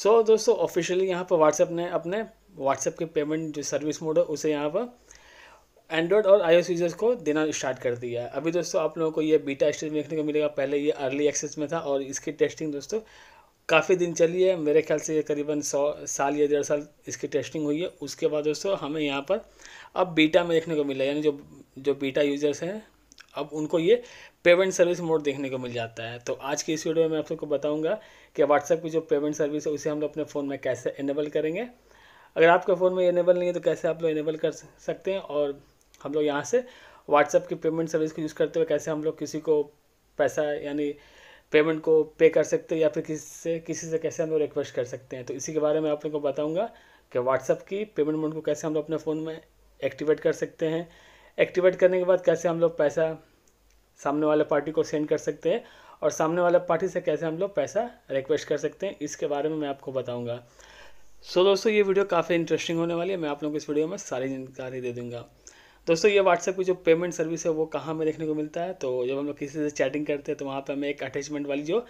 सो so, दोस्तों officially यहाँ पर व्हाट्सएप ने अपने व्हाट्सएप के पेमेंट जो सर्विस मोड है उसे यहाँ पर एंड्रॉयड और आई यूजर्स को देना स्टार्ट कर दिया है अभी दोस्तों आप लोगों को ये बीटा स्टेज देखने को मिलेगा पहले ये अर्ली एक्सेस में था और इसकी टेस्टिंग दोस्तों काफ़ी दिन चली है मेरे ख्याल से करीबन सौ साल या डेढ़ साल इसकी टेस्टिंग हुई है उसके बाद दोस्तों हमें यहाँ पर अब बीटा में देखने को मिला यानी जो जो बीटा यूजर्स हैं अब उनको ये पेमेंट सर्विस मोड देखने को मिल जाता है तो आज की इस वीडियो में मैं आप सबको बताऊंगा कि व्हाट्सएप की जो पेमेंट सर्विस है उसे हम लोग अपने फ़ोन में कैसे इनेबल करेंगे अगर आपके फ़ोन में इनेबल नहीं है तो कैसे आप लोग इनेबल कर सकते हैं और हम लोग यहाँ से व्हाट्सएप की पेमेंट सर्विस को यूज़ करते हुए कैसे हम लोग किसी को पैसा यानी पेमेंट को पे कर सकते हैं या फिर किसी से किसी से कैसे हम लोग रिक्वेस्ट कर सकते हैं तो इसी के बारे में आप लोग को बताऊँगा कि व्हाट्सएप की पेमेंट मोड को कैसे हम लोग अपने फ़ोन में एक्टिवेट कर सकते हैं एक्टिवेट करने के बाद कैसे हम लोग पैसा सामने वाले पार्टी को सेंड कर सकते हैं और सामने वाले पार्टी से कैसे हम लोग पैसा रिक्वेस्ट कर सकते हैं इसके बारे में मैं आपको बताऊँगा सो so, दोस्तों ये वीडियो काफ़ी इंटरेस्टिंग होने वाली है मैं आप लोगों को इस वीडियो में सारी जानकारी दे दूँगा दोस्तों ये व्हाट्सएप की जो पेमेंट सर्विस है वो कहाँ में देखने को मिलता है तो जब हम लोग किसी से चैटिंग करते हैं तो वहाँ पर हमें एक अटैचमेंट वाली जो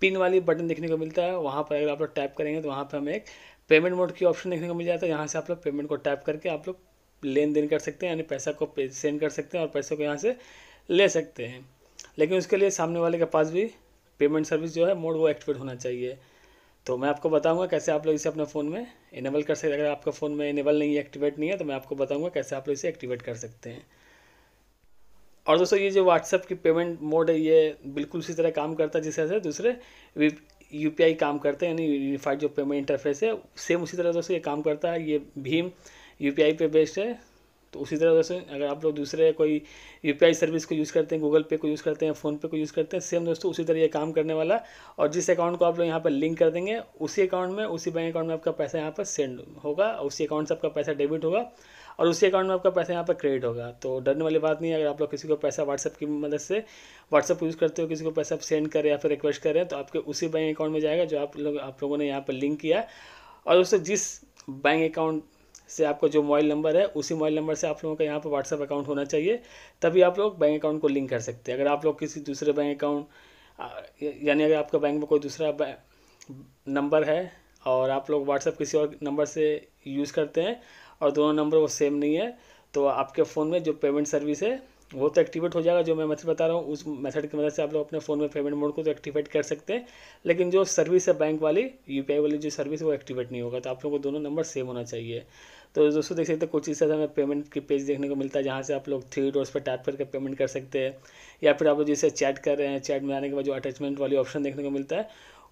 पिन वाली बटन देखने को मिलता है वहाँ पर अगर आप लोग टैप करेंगे तो वहाँ पर हमें एक पेमेंट मोड की ऑप्शन देखने को मिल जाता है यहाँ से आप लोग पेमेंट को टैप करके आप लोग लेन देन कर सकते हैं यानी पैसा को सेंड कर सकते हैं और पैसे को यहाँ से ले सकते हैं लेकिन उसके लिए सामने वाले के पास भी पेमेंट सर्विस जो है मोड वो एक्टिवेट होना चाहिए तो मैं आपको बताऊंगा कैसे आप लोग इसे अपने फ़ोन में इनेबल कर सकते हैं अगर आपका फ़ोन में इनेबल नहीं है एक्टिवेट नहीं है तो मैं आपको बताऊंगा कैसे आप लोग इसे एक्टिवेट कर सकते हैं और दोस्तों ये जो व्हाट्सअप की पेमेंट मोड है ये बिल्कुल उसी तरह काम करता है जिस तरह से दूसरे यू काम करते हैं यानी यूनिफाइड जो पेमेंट इंटरफेस है सेम उसी तरह दोस्तों ये काम करता है ये भीम यू पी आई पे बेस्ड है तो उसी तरह से अगर आप लोग दूसरे कोई यू पी आई सर्विस को यूज़ करते हैं गूगल पे को यूज़ करते हैं फ़ोनपे को यूज़ करते हैं सेम दोस्तों उसी तरह ये काम करने वाला और जिस अकाउंट को आप लोग यहाँ पर लिंक कर देंगे उसी अकाउंट में उसी बैंक अकाउंट में आपका पैसा यहाँ पर सेंड होगा उसी अकाउंट से आपका पैसा डेबिट होगा और उसी अकाउंट में आपका पैसा यहाँ पर क्रेडिट होगा तो डरने वाली बात नहीं है अगर आप लोग किसी को पैसा व्हाट्सअप की मदद से व्हाट्सअप यूज़ करते हो किसी को पैसा सेंड करें या फिर रिक्वेस्ट करें तो आपके उसी बैंक अकाउंट में जाएगा जो आप लोग आप लोगों ने यहाँ पर लिंक किया और दोस्तों जिस बैंक अकाउंट से आपका जो मोबाइल नंबर है उसी मोबाइल नंबर से आप लोगों का यहाँ पर व्हाट्सअप अकाउंट होना चाहिए तभी आप लोग बैंक अकाउंट को लिंक कर सकते हैं अगर आप लोग किसी दूसरे बैंक अकाउंट यानी अगर आपका बैंक में कोई दूसरा नंबर है और आप लोग व्हाट्सअप किसी और नंबर से यूज़ करते हैं और दोनों नंबर वो सेम नहीं है तो आपके फ़ोन में जो पेमेंट सर्विस है वो तो एक्टिवेट हो जाएगा जो मैं मेथड बता रहा हूँ उस मेथड की मदद से आप लोग अपने फ़ोन में पेमेंट मोड को तो एक्टिवेट कर सकते हैं लेकिन जो सर्विस है बैंक वाली यूपीआई वाली जो सर्विस है वो एक्टिवेट नहीं होगा तो आप लोगों को दोनों नंबर सेम होना चाहिए तो दोस्तों देख सकते हैं कुछ इस तरह हमें पेमेंट की पेज देखने को मिलता है जहाँ से आप लोग थ्री डोर्स पर टैप करके पेमेंट कर सकते हैं या फिर आप लोग जैसे चैट कर रहे हैं चैट में आने के बाद जो अटैचमेंट वाली ऑप्शन देखने को मिलता है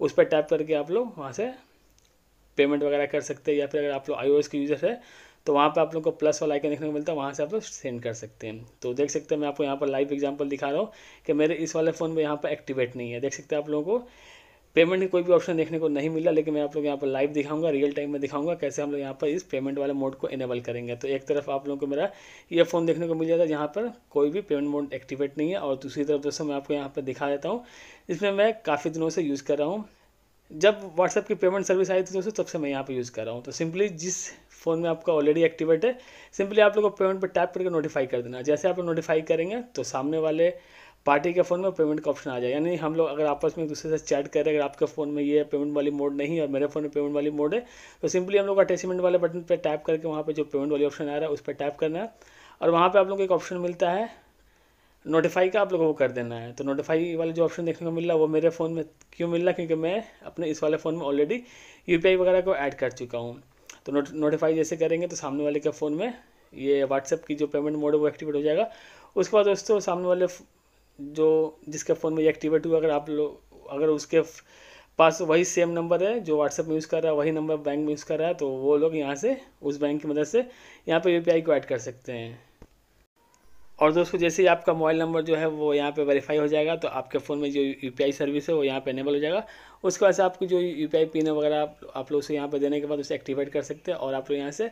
उस पर टैप करके आप लोग वहाँ से पेमेंट वगैरह कर सकते हैं या फिर अगर आप लोग आई के यूज़र है तो वहाँ पे आप लोग को प्लस वाला आइकन देखने को मिलता है वहाँ से आप लोग सेंड कर सकते हैं तो देख सकते हैं मैं आपको यहाँ पर लाइव एग्जांपल दिखा रहा हूँ कि मेरे इस वाले फ़ोन में यहाँ पर एक्टिवेट नहीं है देख सकते हैं आप लोगों को पेमेंट का कोई भी ऑप्शन देखने को नहीं मिला लेकिन मैं आप लोग यहाँ पर लाइव दिखाऊंगा रियल टाइम में दिखाऊंगा कैसे हम लोग यहाँ पर इस पेमेंट वाले मोड को इनेबल करेंगे तो एक तरफ आप लोगों को मेरा ईयरफोन देखने को मिल जाता है जहाँ पर कोई भी पेमेंट मोड एक्टिवेट नहीं है और दूसरी तरफ दोस्तों मैं आपको यहाँ पर दिखा देता हूँ इसमें मैं काफ़ी दिनों से यूज़ कर रहा हूँ जब व्हाट्सएप की पेमेंट सर्विस आई थी दोस्तों तब से मैं यहाँ पर यूज़ कर रहा हूँ तो सिंपली जिस फ़ोन में आपका ऑलरेडी एक्टिवेट है सिंपली आप लोग को पेमेंट पर टैप करके नोटिफाई कर देना जैसे आप नोटिफाई करेंगे तो सामने वाले पार्टी के फ़ोन में पेमेंट का ऑप्शन आ जाए यानी हम लोग अगर आपस में एक दूसरे से चैट करें अगर आपके फ़ोन में ये पेमेंट वाली मोड नहीं और मेरे फ़ोन में पेमेंट वाली मोड है तो सिंपली हम लोग अटैचमेंट वाले बटन पर टैप करके वहाँ पर जो पेमेंट वाली ऑप्शन आ रहा है उस पर टैप करना है और वहाँ पर आप लोग को एक ऑप्शन मिलता है नोटिफाई का आप लोगों को कर देना है तो नोटिफाई वाले जो ऑप्शन देखने को मिल रहा है वो मेरे फ़ोन में क्यों मिल रहा है क्योंकि मैं अपने इस वाले फ़ोन में ऑलरेडी यू वगैरह को ऐड कर चुका हूँ तो नोट नोटिफाई जैसे करेंगे तो सामने वाले के फ़ोन में ये व्हाट्सएप की जो पेमेंट मोड है वो एक्टिवेट हो जाएगा उसके बाद दोस्तों सामने वाले जो जिसके फ़ोन में ये एक्टिवेट हुआ अगर आप लोग अगर उसके पास वही सेम नंबर है जो व्हाट्सएप में यूज़ कर रहा है वही नंबर बैंक में यूज़ कर रहा है तो वो लोग यहाँ से उस बैंक की मदद से यहाँ पर यू को ऐड कर सकते हैं और दोस्तों जैसे ही आपका मोबाइल नंबर जो है वो यहाँ पे वेरीफाई हो जाएगा तो आपके फ़ोन में जो यू सर्विस है वो यहाँ पे इनेबल हो जाएगा उसके बाद से आपकी जो यू पिन वगैरह आप आप लोग उसे यहाँ पे देने के बाद उसे एक्टिवेट कर सकते हैं और आप लोग यहाँ से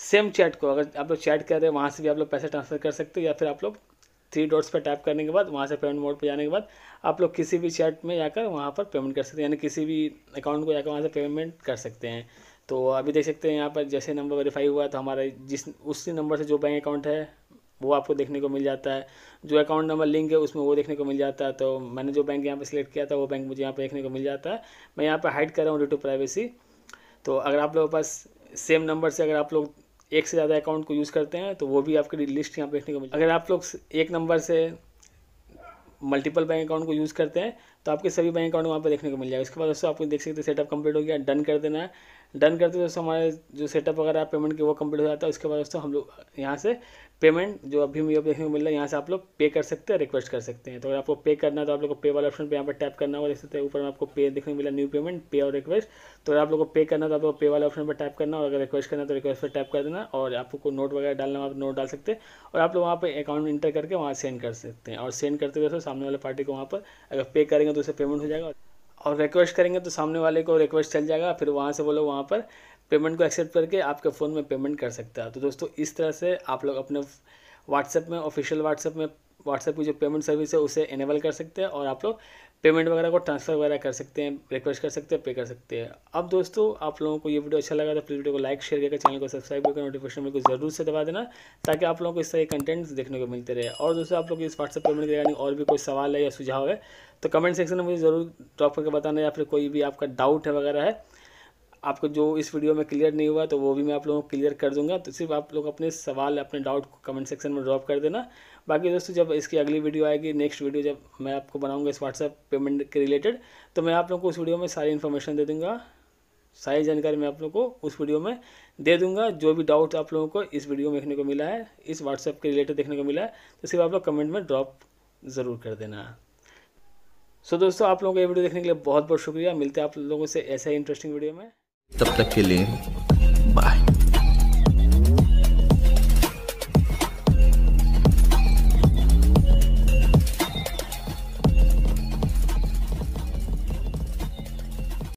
सेम चैट को अगर आप लोग चैट कर रहे हैं वहाँ से भी आप लोग पैसे ट्रांसफ़र कर सकते हो या फिर आप लोग थ्री डॉट्स पर टैप करने के बाद वहाँ से पेमेंट मोड पर जाने के बाद आप लोग किसी भी चैट में जाकर वहाँ पर पेमेंट कर सकते हैं यानी किसी भी अकाउंट को जाकर वहाँ से पेमेंट कर सकते हैं तो अभी देख सकते हैं यहाँ पर जैसे नंबर वेरीफाई हुआ तो हमारा जिस उसी नंबर से जो बैंक अकाउंट है वो आपको देखने को मिल जाता है जो अकाउंट नंबर लिंक है उसमें वो देखने को मिल जाता है तो मैंने जो बैंक यहाँ पर सिलेक्ट किया था वो बैंक मुझे यहाँ पर देखने को मिल जाता है मैं यहाँ पर हाइड कर रहा हूँ ड्यू टू प्राइवेसी तो अगर आप लोगों के पास सेम नंबर से अगर आप लोग एक से ज़्यादा अकाउंट को यूज़ करते हैं तो वो भी आपकी लिस्ट यहाँ पर देखने को मिलेगी अगर आप लोग एक नंबर से मल्टीपल बैंक अकाउंट को यूज़ करते हैं तो आपके सभी बैंक अकाउंट वहाँ पर देखने को मिल जाएगा उसके बाद दोस्तों आपको देख सकते हैं सेटअप कंप्लीट हो गया डन कर देना है डन करते दोस्तों हमारे जो सेटअप वगैरह पेमेंट के वो कंप्लीट हो जाता है उसके बाद दोस्तों हम लोग यहाँ से पेमेंट जो अभी मुझे देखने को मिल रहा है यहाँ से आप लोग पे कर सकते हैं रिक्वेस्ट कर सकते हैं तो अगर आपको पे करना है तो आप लोग को पे वाला ऑप्शन पे यहाँ पर टैप करना होगा देख सकते हैं ऊपर में आपको पे देखने को मिला न्यू पेमेंट पे और रिक्वेस्ट तो अगर आप लोग को पे करना है तो आप लोग पे वाले ऑप्शन पर टैप करना और अगर रिक्वेस्ट करना तो रिक्वेस्ट पर टैप कर देना और आपको नोट वगैरह डालना आप नोट डाल सकते हैं और आप लोग वहाँ पर अकाउंट इंटर करके वहाँ सेंड कर सकते हैं और सेंड करते हुए दोस्तों सामने वाले पार्टी को वहाँ पर अगर पे करेंगे तो उसे पेमेंट हो जाएगा और रिक्वेस्ट करेंगे तो सामने वाले को रिक्वेस्ट चल जाएगा फिर वहाँ से वो लोग वहाँ पर पेमेंट को एक्सेप्ट करके आपके फ़ोन में पेमेंट कर सकता है तो दोस्तों इस तरह से आप लोग अपने व्हाट्सएप में ऑफिशियल व्हाट्सएप में व्हाट्सएप की जो पेमेंट सर्विस है उसे इनेबल कर सकते हैं और आप लोग पेमेंट वगैरह को ट्रांसफ़र वगैरह कर सकते हैं रिक्वेस्ट कर सकते हैं पे कर सकते हैं अब दोस्तों आप लोगों को ये वीडियो अच्छा लगा तो प्लीज़ वीडियो को लाइक शेयर करके चैनल को सब्सक्राइब करके नोटिफिकेशन को जरूर से दबा देना ताकि आप लोगों को इस तरह के कंटेंट्स देखने को मिलते रहे और दोस्तों आप लोग इस व्हाट्सअप पेमेंट के रिगार्डिंग और भी कोई सवाल है या सुझाव है तो कमेंट सेक्शन में मुझे ज़रूर ड्रॉप करके बताना या फिर कोई भी आपका डाउट है वगैरह है आपको जो इस वीडियो में क्लियर नहीं हुआ तो वो भी मैं आप लोगों को क्लियर कर दूंगा तो सिर्फ आप लोग अपने सवाल अपने डाउट कमेंट सेक्शन में ड्रॉप कर देना बाकी दोस्तों जब इसकी अगली वीडियो आएगी नेक्स्ट वीडियो जब मैं आपको बनाऊँगा इस व्हाट्सएप पेमेंट के रिलेटेड तो मैं आप लोग को उस वीडियो में सारी इन्फॉर्मेशन दे दूँगा सारी जानकारी मैं आप लोगों को उस वीडियो में दे दूँगा जो भी डाउट आप लोगों को इस वीडियो में देखने को मिला है इस व्हाट्सएप के रिलेटेड देखने को मिला है तो सिर्फ आप लोग कमेंट में ड्रॉप ज़रूर कर देना सो so, दोस्तों आप लोगों को ये वीडियो देखने के लिए बहुत बहुत शुक्रिया मिलते हैं आप लोगों से ऐसे ही इंटरेस्टिंग वीडियो में तब तक के लिए